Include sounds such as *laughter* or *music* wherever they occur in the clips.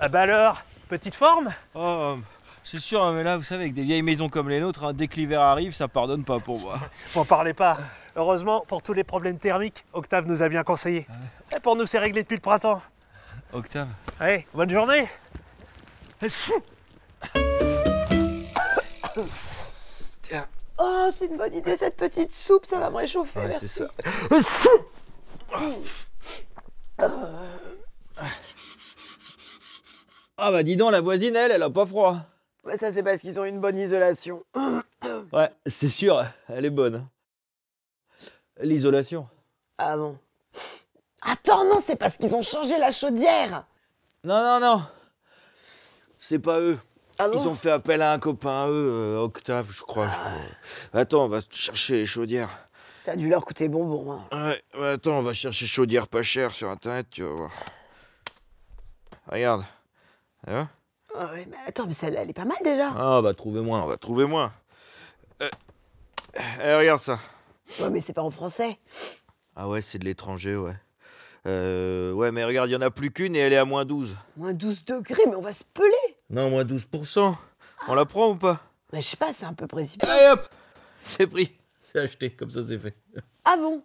Ah bah alors, petite forme Oh, c'est sûr, hein, mais là, vous savez, avec des vieilles maisons comme les nôtres, hein, dès que l'hiver arrive, ça pardonne pas pour moi. M'en *laughs* parlez pas. Heureusement, pour tous les problèmes thermiques, Octave nous a bien conseillé. Ah Et eh, pour nous, c'est réglé depuis le printemps. Octave Allez, bonne journée eh, Tiens. Oh, c'est une bonne idée, cette petite soupe, ça va me réchauffer, ouais, c'est ça. Eh, ah. Oh. Ah. Ah bah dis donc, la voisine, elle, elle a pas froid. Ouais, ça c'est parce qu'ils ont une bonne isolation. *clears throat* ouais, c'est sûr, elle est bonne. L'isolation. Ah bon. Attends, non, c'est parce qu'ils ont changé la chaudière. Non, non, non. C'est pas eux. Ah Ils ont fait appel à un copain, eux, euh, Octave, je crois. Ah. Attends, on va chercher les chaudières. Ça a dû leur coûter bonbon. Hein. Ouais, attends, on va chercher chaudière pas chère sur Internet, tu vas voir. Regarde. Hein oh, ouais, mais attends, mais celle elle est pas mal déjà. Ah, bah trouvez-moi, on va trouver moins. Euh, eh, regarde ça. Ouais, mais c'est pas en français. Ah ouais, c'est de l'étranger, ouais. Euh, ouais, mais regarde, il y en a plus qu'une et elle est à moins 12. Moins 12 degrés, mais on va se peler. Non, moins 12%. On la prend ou pas Mais je sais pas, c'est un peu précipité. Allez hop C'est pris, c'est acheté, comme ça c'est fait. Ah bon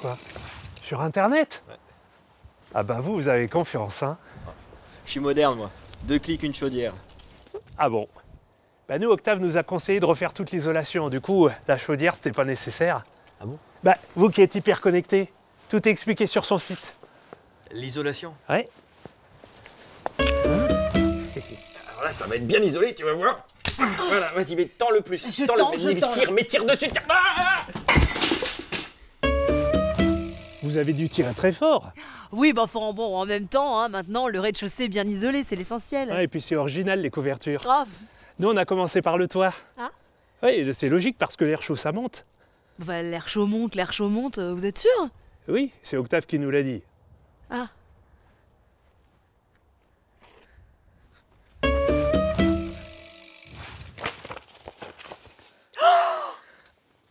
Quoi Sur Internet ah bah vous, vous avez confiance, hein Je suis moderne, moi. Deux clics, une chaudière. Ah bon Bah nous, Octave nous a conseillé de refaire toute l'isolation. Du coup, la chaudière, c'était pas nécessaire. Ah bon Bah vous qui êtes hyper connecté, tout est expliqué sur son site. L'isolation Ouais. *laughs* Alors là, ça va être bien isolé, tu vas voir. Voilà, vas-y, mais tends le plus. Je tends, le, plus. mais, Tire, dessus. Ah, ah, ah vous avez dû tirer très fort. Oui, bah, enfin, bon, en même temps, hein, maintenant, le rez-de-chaussée est bien isolé, c'est l'essentiel. Ah, et puis c'est original, les couvertures. Ah. Nous, on a commencé par le toit. Ah Oui, c'est logique, parce que l'air chaud, ça monte. Bah, l'air chaud monte, l'air chaud monte, euh, vous êtes sûr Oui, c'est Octave qui nous l'a dit. Ah.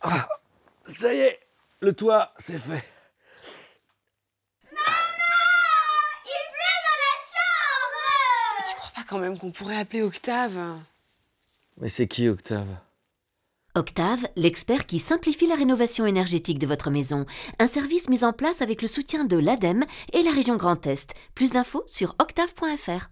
ah ça y est, le toit, c'est fait. Tu crois pas quand même qu'on pourrait appeler Octave Mais c'est qui Octave Octave, l'expert qui simplifie la rénovation énergétique de votre maison. Un service mis en place avec le soutien de l'ADEME et la région Grand Est. Plus d'infos sur octave.fr.